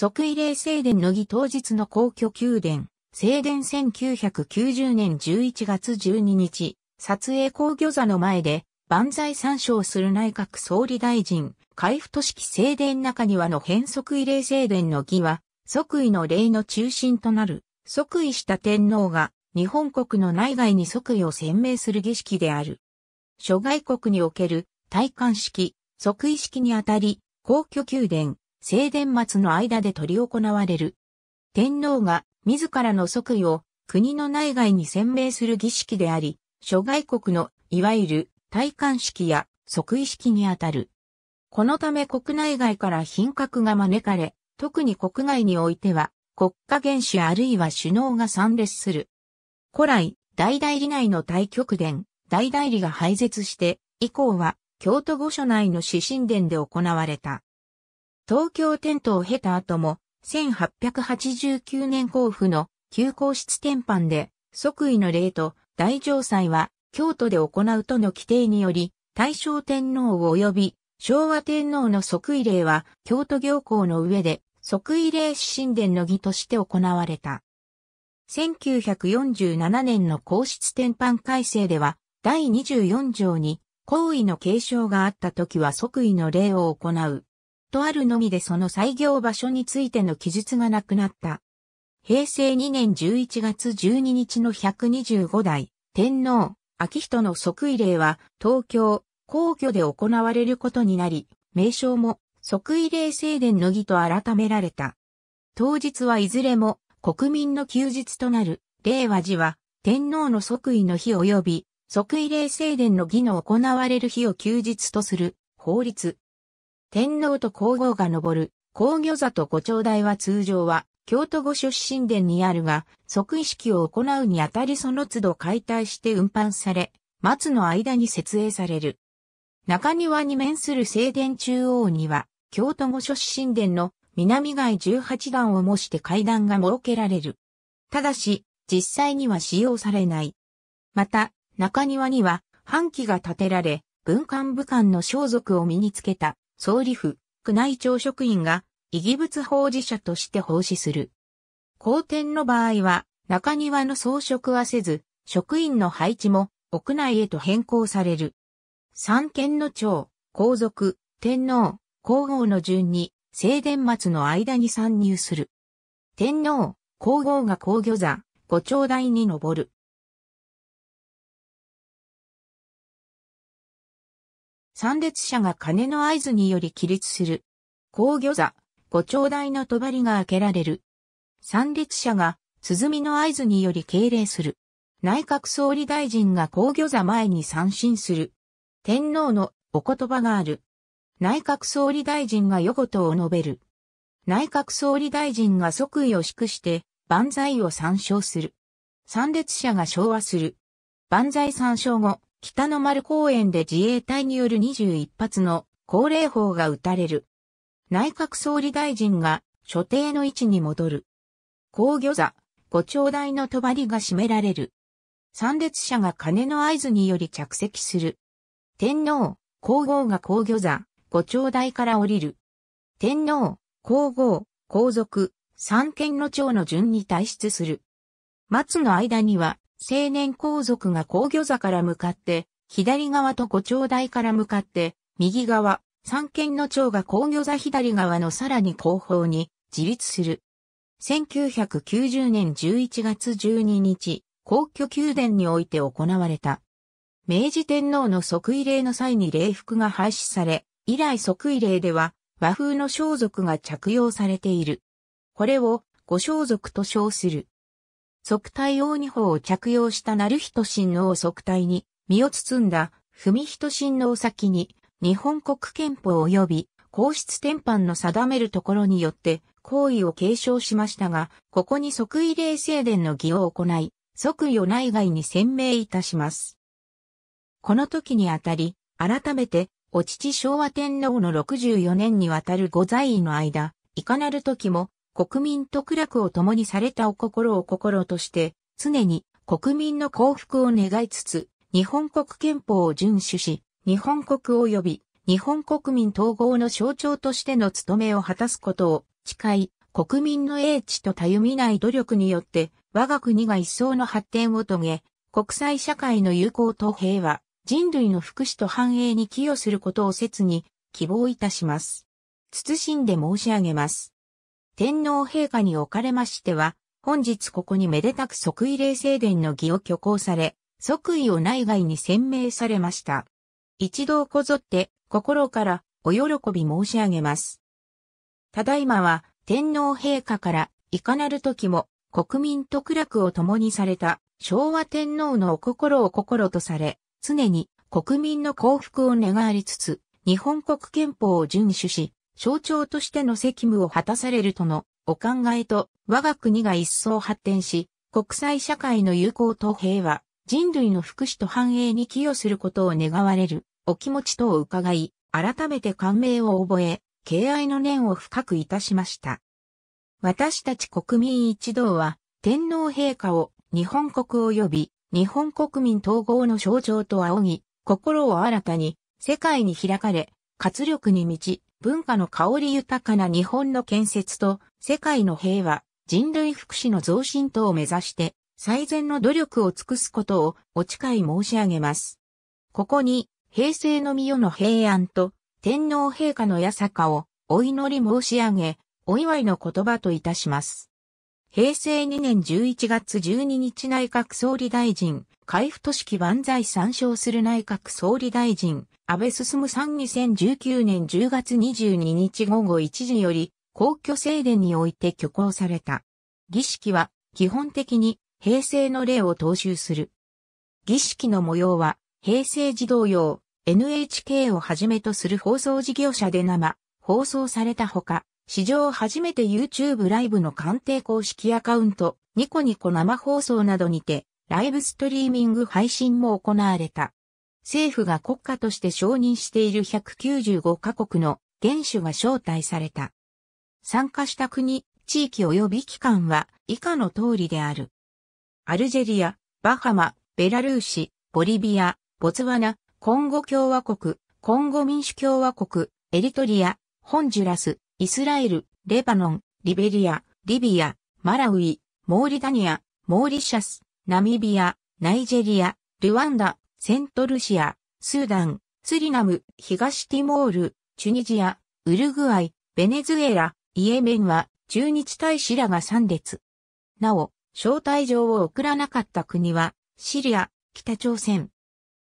即位礼正殿の儀当日の皇居宮殿、正殿1990年11月12日、撮影皇居座の前で、万歳参照する内閣総理大臣、海部都樹正殿中庭の変則慰霊正殿の儀は、即位の礼の中心となる、即位した天皇が、日本国の内外に即位を宣明する儀式である。諸外国における、戴冠式、即位式にあたり、皇居宮殿、正殿末の間で取り行われる。天皇が自らの即位を国の内外に宣明する儀式であり、諸外国のいわゆる戴冠式や即位式にあたる。このため国内外から品格が招かれ、特に国外においては国家元首あるいは首脳が参列する。古来、大代理内の大極殿、大代理が廃絶して、以降は京都御所内の指針殿で行われた。東京店トを経た後も、1889年甲府の旧皇室天藩で、即位の礼と大城祭は京都で行うとの規定により、大正天皇及び昭和天皇の即位礼は京都行幸の上で即位礼神殿の儀として行われた。1947年の皇室天範改正では第24条に皇位の継承があった時は即位の礼を行うとあるのみでその採業場所についての記述がなくなった。平成2年11月12日の125代、天皇、秋人の即位礼は、東京、皇居で行われることになり、名称も、即位礼正殿の儀と改められた。当日はいずれも、国民の休日となる、令和寺は、天皇の即位の日及び、即位礼正殿の儀の行われる日を休日とする、法律、天皇と皇后が登る、皇御座とご頂台は通常は、京都御所神殿にあるが、即位式を行うにあたりその都度解体して運搬され、松の間に設営される。中庭に面する正殿中央には、京都御所神殿の南外十八段を模して階段が設けられる。ただし、実際には使用されない。また、中庭には、半旗が建てられ、文官武官の装束を身につけた総理府、宮内庁職員が、異議物法事者として奉仕する。公典の場合は、中庭の装飾はせず、職員の配置も屋内へと変更される。三権の長、皇族、天皇、皇后の順に、正殿末の間に参入する。天皇、皇后が皇御座、御頂台に上る。参列者が鐘の合図により起立する。皇御座、ご頂戴の帳が開けられる。参列者が鼓の合図により敬礼する。内閣総理大臣が皇御座前に参進する。天皇のお言葉がある。内閣総理大臣が横言を述べる。内閣総理大臣が即位を祝して、万歳を参照する。参列者が昭和する。万歳参照後、北の丸公園で自衛隊による21発の高齢砲が撃たれる。内閣総理大臣が所定の位置に戻る。皇御座、ご頂台の帳が閉められる。参列者が鐘の合図により着席する。天皇、皇后が皇御座、ご頂台から降りる。天皇、皇后、皇族、三権の長の順に退出する。松の間には、青年皇族が皇居座から向かって、左側と御頂台から向かって、右側、三権の長が皇居座左側のさらに後方に自立する。1990年11月12日、皇居宮殿において行われた。明治天皇の即位礼の際に礼服が廃止され、以来即位礼では和風の装束が着用されている。これをご装束と称する。即対王二法を着用した成人親王即対に身を包んだ文人親王先に日本国憲法及び皇室典範の定めるところによって行為を継承しましたが、ここに即位礼正殿の儀を行い、即与内外に宣明いたします。この時にあたり、改めて、お父昭和天皇の64年にわたるご在位の間、いかなる時も、国民と苦楽を共にされたお心を心として、常に国民の幸福を願いつつ、日本国憲法を遵守し、日本国及び日本国民統合の象徴としての務めを果たすことを誓い、国民の英知とたゆみない努力によって、我が国が一層の発展を遂げ、国際社会の友好と平和、人類の福祉と繁栄に寄与することを切に希望いたします。謹んで申し上げます。天皇陛下におかれましては、本日ここにめでたく即位礼正殿の儀を挙行され、即位を内外に宣明されました。一同こぞって心からお喜び申し上げます。ただいまは天皇陛下からいかなる時も国民と苦楽を共にされた昭和天皇のお心を心とされ、常に国民の幸福を願われつつ、日本国憲法を遵守し、象徴としての責務を果たされるとのお考えと我が国が一層発展し、国際社会の友好と平和、人類の福祉と繁栄に寄与することを願われるお気持ちとを伺い、改めて感銘を覚え、敬愛の念を深くいたしました。私たち国民一同は、天皇陛下を日本国及び日本国民統合の象徴と仰ぎ、心を新たに世界に開かれ、活力に満ち、文化の香り豊かな日本の建設と世界の平和、人類福祉の増進等を目指して最善の努力を尽くすことをお誓い申し上げます。ここに平成の御世の平安と天皇陛下の八坂をお祈り申し上げ、お祝いの言葉といたします。平成2年11月12日内閣総理大臣、海部俊樹万歳参照する内閣総理大臣、安倍進さん2019年10月22日午後1時より、皇居正殿において挙行された。儀式は、基本的に、平成の例を踏襲する。儀式の模様は、平成児童用、NHK をはじめとする放送事業者で生、放送されたほか、史上初めて YouTube ライブの鑑定公式アカウント、ニコニコ生放送などにて、ライブストリーミング配信も行われた。政府が国家として承認している195カ国の元首が招待された。参加した国、地域及び機関は以下の通りである。アルジェリア、バハマ、ベラルーシ、ボリビア、ボツワナ、コンゴ共和国、コンゴ民主共和国、エリトリア、ホンジュラス、イスラエル、レバノン、リベリア、リビア、マラウイ、モーリタニア、モーリシャス、ナミビア、ナイジェリア、ルワンダ、セントルシア、スーダン、スリナム、東ティモール、チュニジア、ウルグアイ、ベネズエラ、イエメンは駐日大使らが参列。なお、招待状を送らなかった国は、シリア、北朝鮮。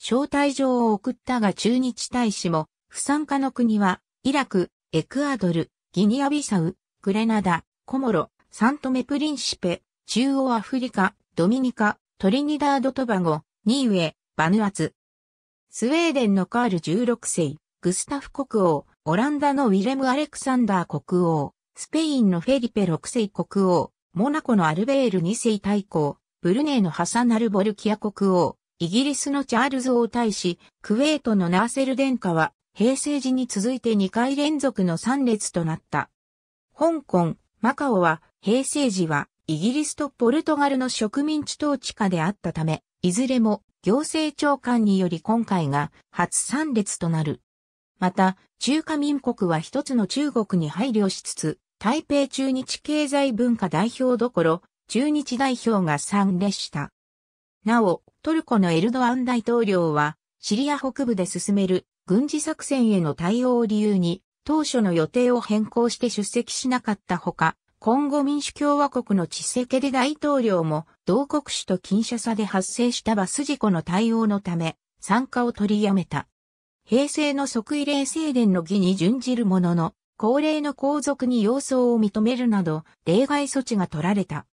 招待状を送ったが駐日大使も、不参加の国は、イラク、エクアドル、ギニアビサウ、グレナダ、コモロ、サントメプリンシペ、中央アフリカ、ドミニカ、トリニダードトバゴ、ニーウェ、バヌアツ。スウェーデンのカール16世、グスタフ国王、オランダのウィレム・アレクサンダー国王、スペインのフェリペ6世国王、モナコのアルベール2世大公、ブルネーのハサナル・ボルキア国王、イギリスのチャールズ王大使、クウェートのナーセル殿下は、平成時に続いて2回連続の3列となった。香港、マカオは平成時はイギリスとポルトガルの植民地統治下であったため、いずれも行政長官により今回が初参列となる。また、中華民国は一つの中国に配慮しつつ、台北中日経済文化代表どころ、中日代表が参列した。なお、トルコのエルドアン大統領は、シリア北部で進める軍事作戦への対応を理由に、当初の予定を変更して出席しなかったほか、今後民主共和国のチセケで大統領も、同国首都近社差で発生したバス事故の対応のため、参加を取りやめた。平成の即位令正殿の儀に準じるものの、高齢の皇族に様相を認めるなど、例外措置が取られた。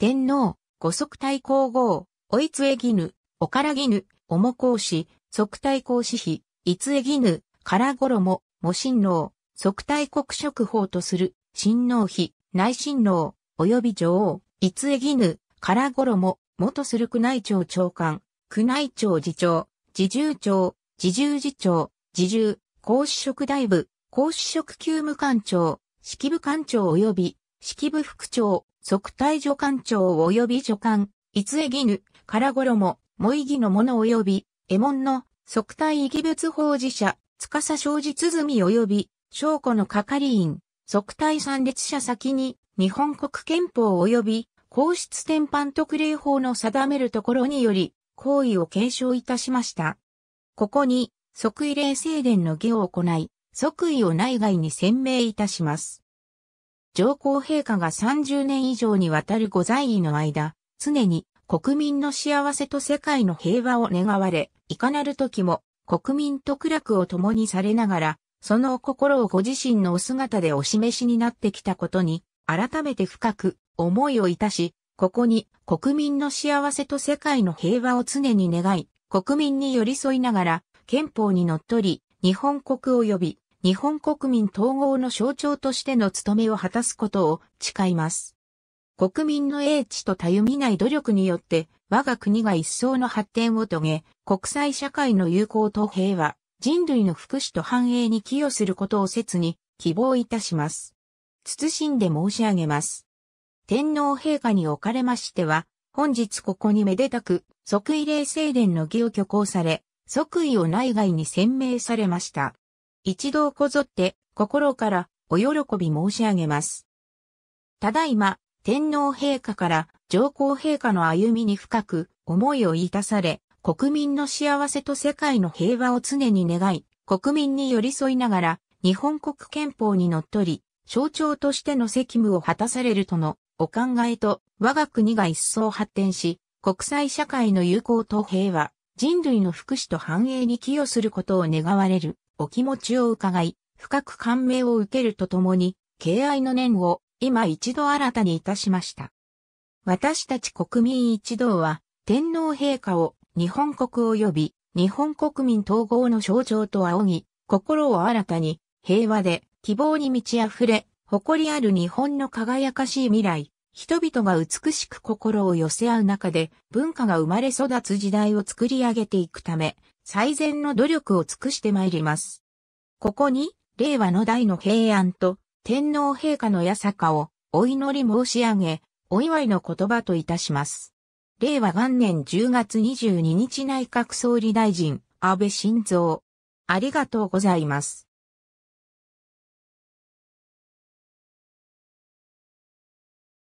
天皇、五足対皇后、追いつえぎぬ、おからぎぬ、重講師、即対講師費、逸え義ぬ、唐衣、模親郎、即対国職法とする、親王妃、内親郎、及び女王、逸え義ぬ、唐ら衣、元する宮内庁長官、宮内庁次長、自重長、自重次長、自重、公子職大部、公子職級務官長、式部官長及び、式部副長、即対助官長及び助官、逸え義ぬ、唐ら衣、模擬の者及び、絵門の即体異義別法事者、司正事鼓及び、証拠の係員、即体参列者先に、日本国憲法及び、皇室典範特例法の定めるところにより、行為を継承いたしました。ここに、即位礼正殿の儀を行い、即位を内外に宣明いたします。上皇陛下が30年以上にわたるご在位の間、常に国民の幸せと世界の平和を願われ、いかなる時も国民と苦楽を共にされながら、その心をご自身のお姿でお示しになってきたことに、改めて深く思いをいたし、ここに国民の幸せと世界の平和を常に願い、国民に寄り添いながら、憲法にのっとり、日本国及び日本国民統合の象徴としての務めを果たすことを誓います。国民の英知とたゆみない努力によって、我が国が一層の発展を遂げ、国際社会の友好と平和、人類の福祉と繁栄に寄与することを切に希望いたします。謹んで申し上げます。天皇陛下におかれましては、本日ここにめでたく、即位礼正殿の儀を挙行され、即位を内外に宣明されました。一同こぞって、心からお喜び申し上げます。ただいま、天皇陛下から上皇陛下の歩みに深く思いをいたされ、国民の幸せと世界の平和を常に願い、国民に寄り添いながら、日本国憲法にのっとり、象徴としての責務を果たされるとのお考えと、我が国が一層発展し、国際社会の友好と平和、人類の福祉と繁栄に寄与することを願われるお気持ちを伺い、深く感銘を受けるとともに、敬愛の念を今一度新たにいたしました。私たち国民一同は、天皇陛下を日本国及び日本国民統合の象徴と仰ぎ、心を新たに平和で希望に満ち溢れ、誇りある日本の輝かしい未来、人々が美しく心を寄せ合う中で文化が生まれ育つ時代を作り上げていくため、最善の努力を尽くしてまいります。ここに、令和の大の平安と天皇陛下の八坂をお祈り申し上げ、お祝いの言葉といたします。令和元年10月22日内閣総理大臣、安倍晋三。ありがとうございます。